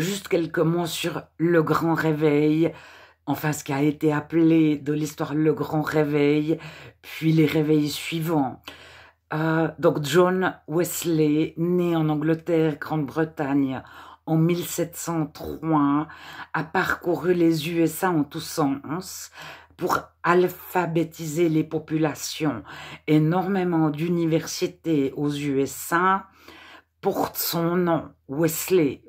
juste quelques mots sur le grand réveil, enfin ce qui a été appelé de l'histoire le grand réveil, puis les réveils suivants. Euh, donc John Wesley, né en Angleterre, Grande-Bretagne, en 1703, a parcouru les USA en tous sens pour alphabétiser les populations. Énormément d'universités aux USA portent son nom, Wesley,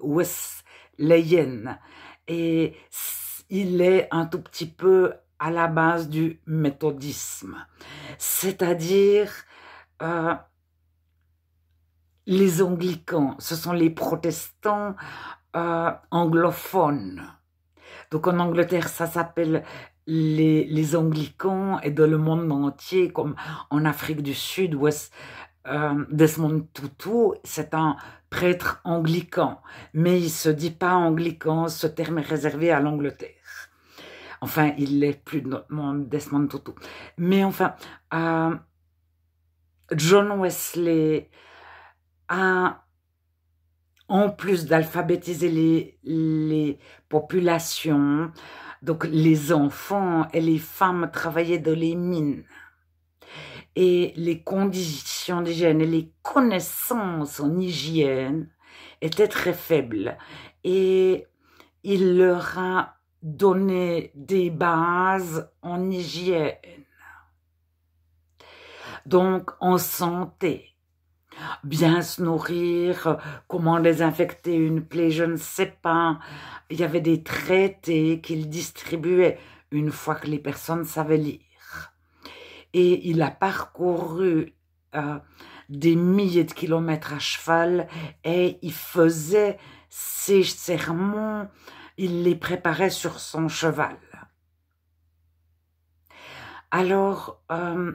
les Et il est un tout petit peu à la base du méthodisme, c'est-à-dire euh, les anglicans, ce sont les protestants euh, anglophones. Donc en Angleterre, ça s'appelle les, les, anglicans et dans le monde entier, comme en Afrique du Sud, ouest, euh, Desmond Tutu, c'est un prêtre anglican, mais il se dit pas anglican, ce terme est réservé à l'Angleterre. Enfin, il est plus monde, Desmond Tutu. Mais enfin, euh, John Wesley a, en plus d'alphabétiser les, les populations, donc les enfants et les femmes travaillaient dans les mines et les conditions d'hygiène et les connaissances en hygiène étaient très faibles. Et il leur a donné des bases en hygiène, donc en santé. Bien se nourrir, comment désinfecter une plaie, je ne sais pas. Il y avait des traités qu'ils distribuaient une fois que les personnes savaient lire et il a parcouru euh, des milliers de kilomètres à cheval et il faisait ses sermons, il les préparait sur son cheval. Alors, euh,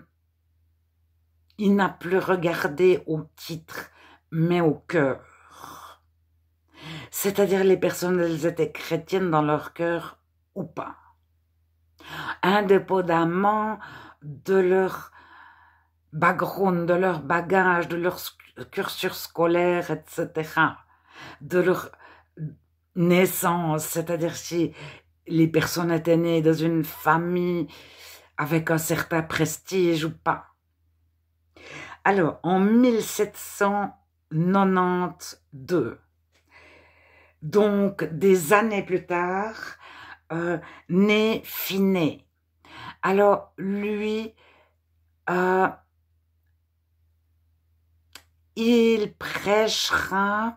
il n'a plus regardé au titre, mais au cœur. C'est-à-dire les personnes, elles étaient chrétiennes dans leur cœur ou pas. Indépendamment de leur background, de leur bagage, de leur cursure scolaire, etc., de leur naissance, c'est-à-dire si les personnes étaient nées dans une famille avec un certain prestige ou pas. Alors, en 1792, donc des années plus tard, euh, né Finet, alors, lui, euh, il prêchera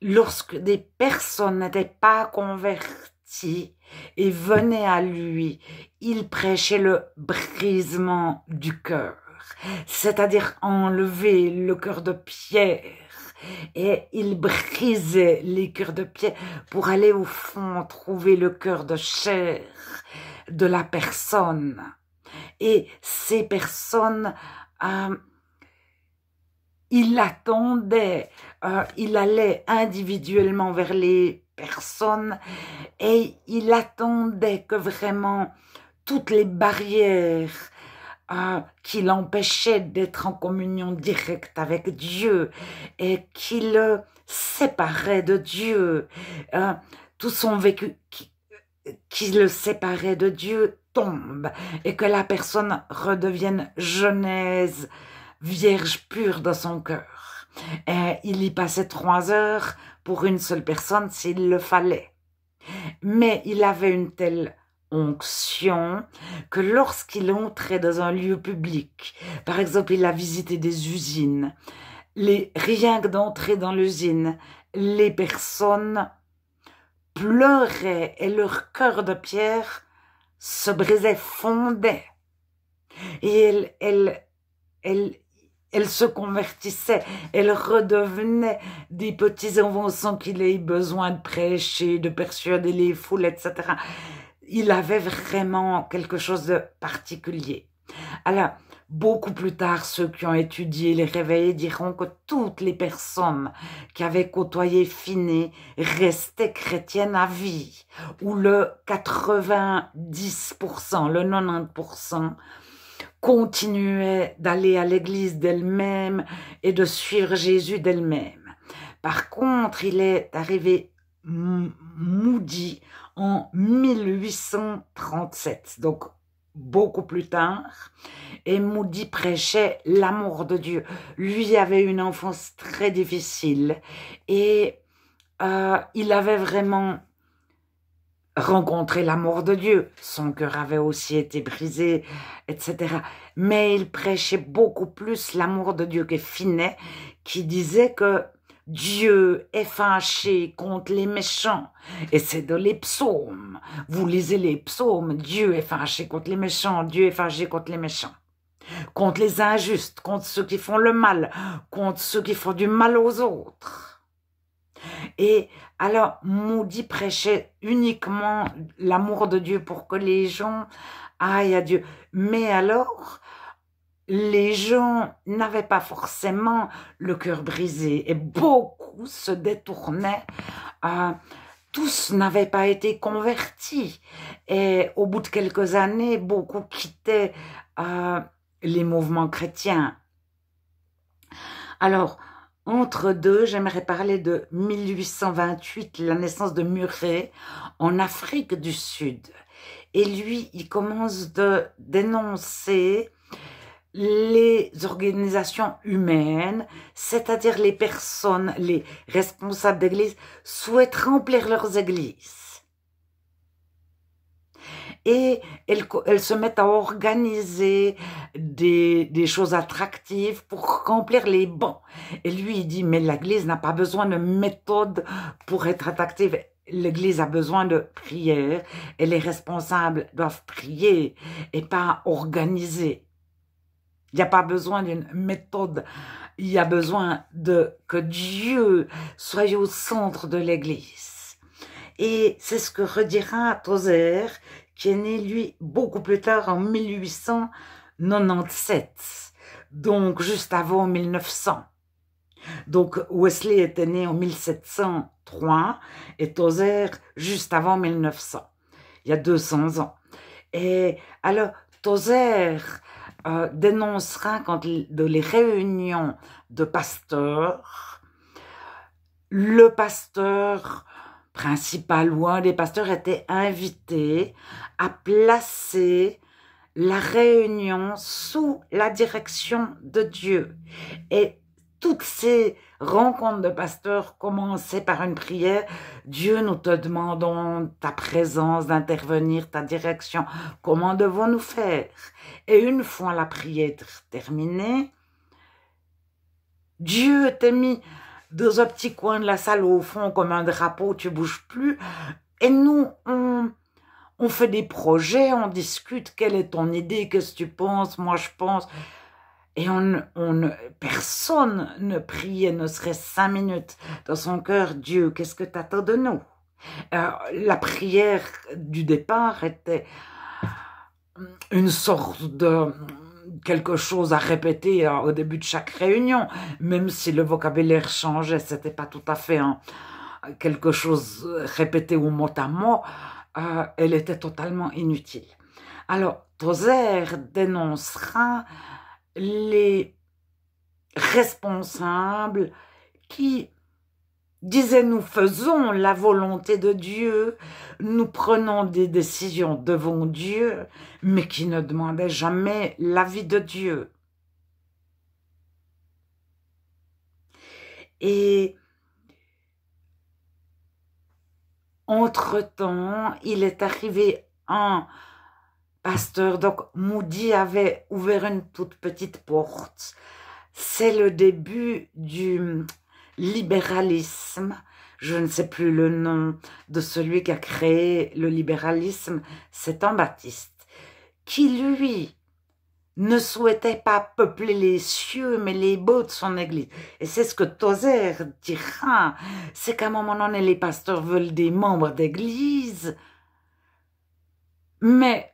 lorsque des personnes n'étaient pas converties et venaient à lui. Il prêchait le brisement du cœur, c'est-à-dire enlever le cœur de pierre. Et il brisait les cœurs de pierre pour aller au fond trouver le cœur de chair de la personne. Et ces personnes, euh, il attendait, euh, il allait individuellement vers les personnes et il attendait que vraiment toutes les barrières euh, qui l'empêchaient d'être en communion directe avec Dieu et qui le séparait de Dieu, tout son vécu, qui le séparait de Dieu tombe et que la personne redevienne jeunesse, vierge pure dans son cœur. Et il y passait trois heures pour une seule personne s'il le fallait. Mais il avait une telle onction que lorsqu'il entrait dans un lieu public, par exemple il a visité des usines, les, rien que d'entrer dans l'usine, les personnes pleuraient et leur cœur de pierre se brisait, fondait. Et elle, elle, elle, se convertissait, elle redevenait des petits enfants sans qu'il ait besoin de prêcher, de persuader les foules, etc. Il avait vraiment quelque chose de particulier. Alors, Beaucoup plus tard, ceux qui ont étudié les réveillés diront que toutes les personnes qui avaient côtoyé Finé restaient chrétiennes à vie, où le 90%, le 90% continuaient d'aller à l'église d'elle-même et de suivre Jésus d'elle-même. Par contre, il est arrivé Moody en 1837, donc beaucoup plus tard. Et Moody prêchait l'amour de Dieu. Lui avait une enfance très difficile et euh, il avait vraiment rencontré l'amour de Dieu. Son cœur avait aussi été brisé, etc. Mais il prêchait beaucoup plus l'amour de Dieu que Finet, qui disait que Dieu est fâché contre les méchants. Et c'est dans les psaumes. Vous lisez les psaumes, Dieu est fâché contre les méchants, Dieu est fâché contre les méchants. Contre les injustes, contre ceux qui font le mal, contre ceux qui font du mal aux autres. Et alors, maudit prêchait uniquement l'amour de Dieu pour que les gens aillent à Dieu. Mais alors, les gens n'avaient pas forcément le cœur brisé et beaucoup se détournaient. Euh, tous n'avaient pas été convertis et au bout de quelques années, beaucoup quittaient euh, les mouvements chrétiens. Alors, entre deux, j'aimerais parler de 1828, la naissance de Murray en Afrique du Sud. Et lui, il commence de dénoncer les organisations humaines, c'est-à-dire les personnes, les responsables d'église, souhaitent remplir leurs églises. Et elles, se mettent à organiser des, des, choses attractives pour remplir les bancs. Et lui, il dit, mais l'église n'a pas besoin de méthode pour être attractive. L'Église a besoin de prière et les responsables doivent prier et pas organiser. Il n'y a pas besoin d'une méthode. Il y a besoin de que Dieu soit au centre de l'Église. Et c'est ce que redira Tozer, qui est né, lui, beaucoup plus tard, en 1897, donc juste avant 1900. Donc Wesley était né en 1703 et Tozer juste avant 1900, il y a 200 ans. Et alors, Tozer euh, dénoncera quand de les réunions de pasteurs, le pasteur principal ou un des pasteurs était invité à placer la réunion sous la direction de Dieu. Et toutes ces rencontre de pasteur commencer par une prière. Dieu, nous te demandons ta présence, d'intervenir, ta direction. Comment devons-nous faire Et une fois la prière terminée, Dieu t'a mis dans un petit coin de la salle au fond comme un drapeau, tu bouges plus. Et nous, on fait des projets, on discute, quelle est ton idée, qu'est-ce que tu penses, moi je pense. Et on, personne ne priait ne serait cinq minutes dans son cœur, Dieu, qu'est-ce que tu attends de nous euh, La prière du départ était une sorte de quelque chose à répéter hein, au début de chaque réunion, même si le vocabulaire changeait, c'était pas tout à fait hein, quelque chose répété au mot à mot, euh, elle était totalement inutile. Alors, Tozer dénoncera les responsables qui disaient nous faisons la volonté de Dieu, nous prenons des décisions devant Dieu, mais qui ne demandaient jamais l'avis de Dieu. Et entre-temps, il est arrivé un pasteur. Donc, Moody avait ouvert une toute petite porte. C'est le début du libéralisme. Je ne sais plus le nom de celui qui a créé le libéralisme. C'est un baptiste qui, lui, ne souhaitait pas peupler les cieux, mais les beaux de son église. Et c'est ce que Tozer dira, c'est qu'à un moment donné, les pasteurs veulent des membres d'église, mais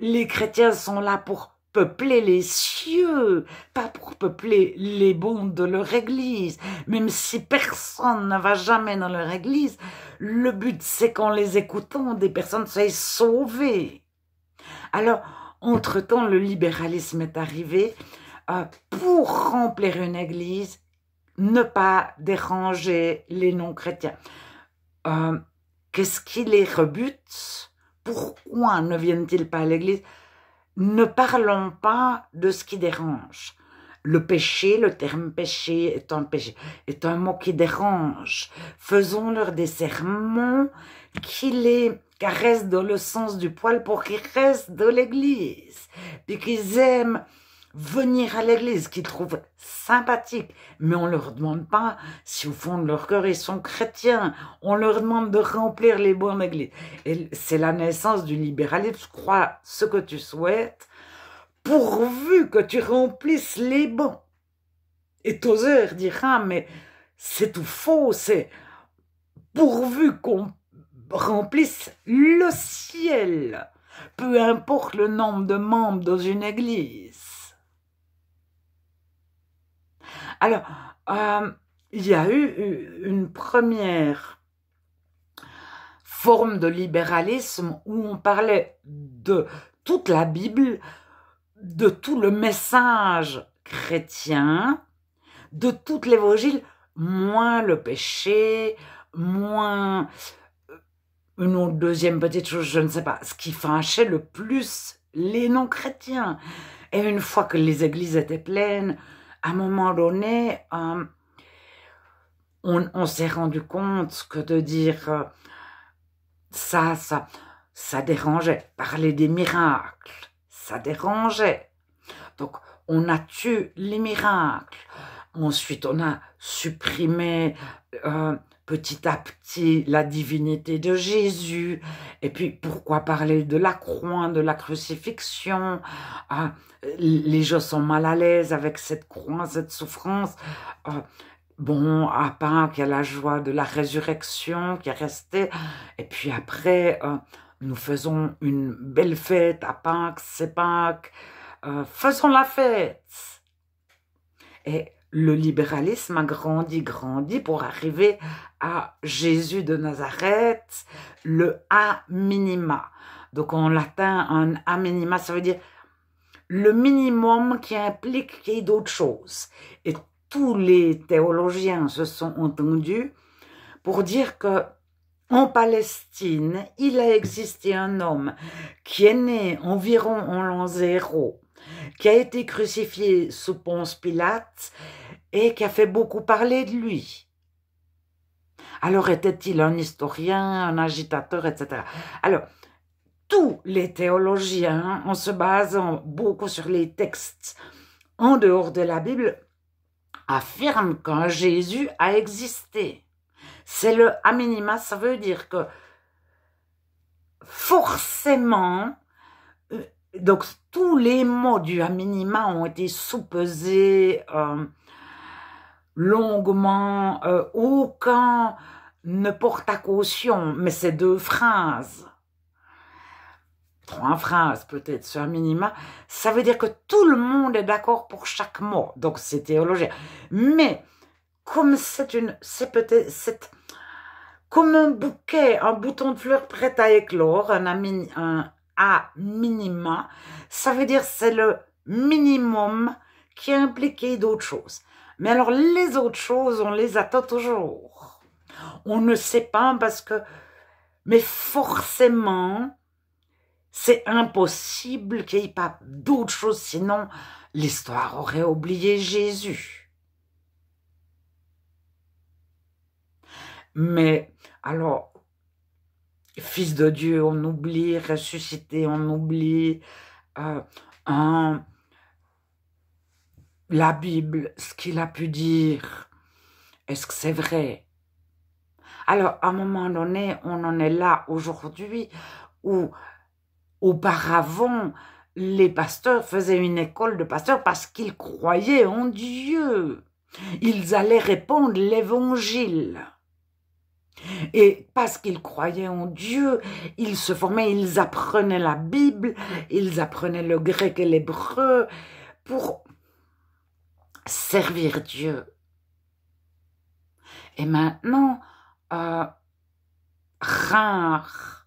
les chrétiens sont là pour peupler les cieux, pas pour peupler les bons de leur église. Même si personne ne va jamais dans leur église, le but c'est qu'en les écoutant, des personnes soient sauvées. Alors, entre-temps, le libéralisme est arrivé euh, pour remplir une église, ne pas déranger les non-chrétiens. Euh, qu'est-ce qui les rebute pourquoi ne viennent-ils pas à l'église Ne parlons pas de ce qui dérange. Le péché, le terme péché est un péché, est un mot qui dérange. Faisons leur des sermons qui les caressent dans le sens du poil pour qu'ils restent de l'église, puis qu'ils aiment venir à l'église, qu'ils trouvent sympathique, mais on ne leur demande pas si au fond de leur cœur ils sont chrétiens. On leur demande de remplir les bancs d'église, Et c'est la naissance du libéralisme. Crois ce que tu souhaites, pourvu que tu remplisses les bons. Et Tozer dira, ah, mais c'est tout faux, c'est pourvu qu'on remplisse le ciel, peu importe le nombre de membres dans une église. Alors, euh, il y a eu une première forme de libéralisme où on parlait de toute la Bible, de tout le message chrétien, de toute l'évangile, moins le péché, moins euh, une autre deuxième petite chose, je ne sais pas, ce qui fâchait le plus les non-chrétiens. Et une fois que les églises étaient pleines, à un moment donné, euh, on, s'est rendu compte que de dire euh, ça, ça, ça dérangeait. Parler des miracles, ça dérangeait. Donc, on a tué les miracles. Ensuite, on a supprimé euh, petit à petit la divinité de Jésus. Et puis pourquoi parler de la croix, de la crucifixion ah, Les gens sont mal à l'aise avec cette croix, cette souffrance. Ah, bon, à part il y a la joie de la résurrection qui est restée. Et puis après, ah, nous faisons une belle fête à Pâques, c'est Pâques. faisons la fête. Et le libéralisme a grandi, grandi pour arriver à Jésus de Nazareth, le a minima. Donc en latin, un a minima, ça veut dire le minimum qui implique d'autres choses. Et tous les théologiens se sont entendus pour dire que en Palestine, il a existé un homme qui est né environ en l'an zéro, qui a été crucifié sous Ponce Pilate et qui a fait beaucoup parler de lui. Alors était-il un historien, un agitateur, etc. Alors, tous les théologiens, on se basant beaucoup sur les textes en dehors de la Bible, affirment qu'un Jésus a existé. C'est le a ça veut dire que forcément, euh, donc tous les mots du aminima ont été sous longuement euh, aucun ne porte à caution, mais c'est deux phrases, trois phrases peut-être, sur un minima, ça veut dire que tout le monde est d'accord pour chaque mot, donc c'est théologique. Mais comme c'est une, c'est peut-être, c'est comme un bouquet, un bouton de fleurs prêt à éclore, un, a minima, ça veut dire c'est le minimum qui implique d'autres choses. Mais alors, les autres choses, on les attend toujours. On ne sait pas parce que... Mais forcément, c'est impossible qu'il n'y ait pas d'autres choses, sinon l'histoire aurait oublié Jésus. Mais alors, Fils de Dieu, on oublie, ressuscité, on oublie, euh, un, la Bible, ce qu'il a pu dire, est-ce que c'est vrai Alors, à un moment donné, on en est là aujourd'hui où, auparavant, les pasteurs faisaient une école de pasteurs parce qu'ils croyaient en Dieu. Ils allaient répandre l'évangile. Et parce qu'ils croyaient en Dieu, ils se formaient, ils apprenaient la Bible, ils apprenaient le grec et l'hébreu pour servir Dieu. Et maintenant, euh, rares,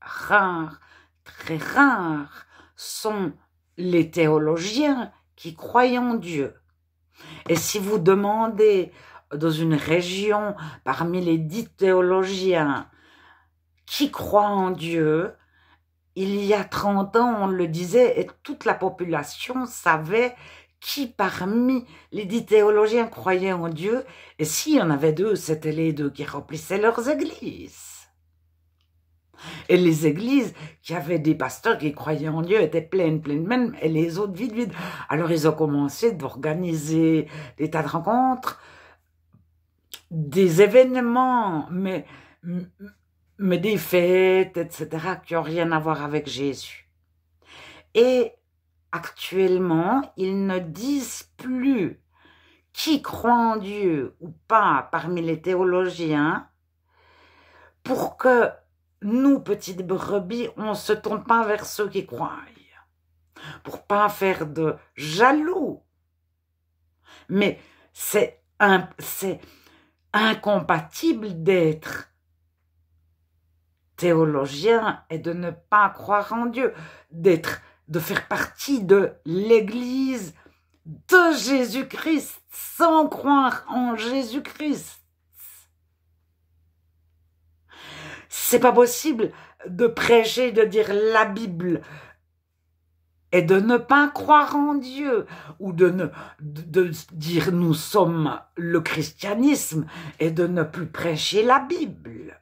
rares, très rares sont les théologiens qui croient en Dieu. Et si vous demandez dans une région parmi les dix théologiens qui croient en Dieu, il y a 30 ans, on le disait, et toute la population savait qui parmi les dix théologiens croyaient en Dieu, et s'il y en avait deux, c'étaient les deux qui remplissaient leurs églises. Et les églises qui avaient des pasteurs qui croyaient en Dieu étaient pleines, pleines même, et les autres vides, vides. Alors ils ont commencé d'organiser des tas de rencontres, des événements, mais, mais des fêtes, etc., qui n'ont rien à voir avec Jésus. Et Actuellement, ils ne disent plus qui croit en Dieu ou pas parmi les théologiens pour que nous, petites brebis, on ne se tourne pas vers ceux qui croient, pour pas faire de jaloux. Mais c'est incompatible d'être théologien et de ne pas croire en Dieu, d'être de faire partie de l'Église de Jésus-Christ sans croire en Jésus-Christ. C'est pas possible de prêcher, de dire la Bible et de ne pas croire en Dieu ou de ne de, de dire nous sommes le christianisme et de ne plus prêcher la Bible.